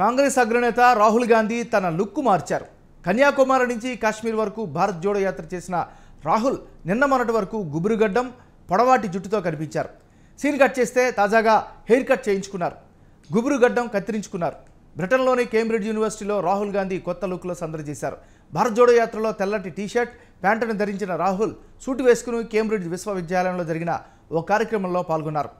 కాంగ్రెస్ అగ్రనేత రాహుల్ గాంధీ తన లుక్కు మార్చారు కన్యాకుమారి నుంచి కాశ్మీర్ వరకు భారత్ జోడో యాత్ర చేసిన రాహుల్ నిన్న మొన్నటి వరకు గుబురుగడ్డం పొడవాటి జుట్టుతో కనిపించారు సీన్ కట్ చేస్తే తాజాగా హెయిర్ కట్ చేయించుకున్నారు గుబురుగడ్డం కత్తిరించుకున్నారు బ్రిటన్లోని కేంబ్రిడ్జ్ యూనివర్సిటీలో రాహుల్ గాంధీ కొత్త లుక్లో సందడి చేశారు భారత్ జోడో యాత్రలో తెల్లటి టీషర్ట్ ప్యాంటును ధరించిన రాహుల్ సూటు వేసుకుని కేంబ్రిడ్జ్ విశ్వవిద్యాలయంలో జరిగిన ఓ కార్యక్రమంలో పాల్గొన్నారు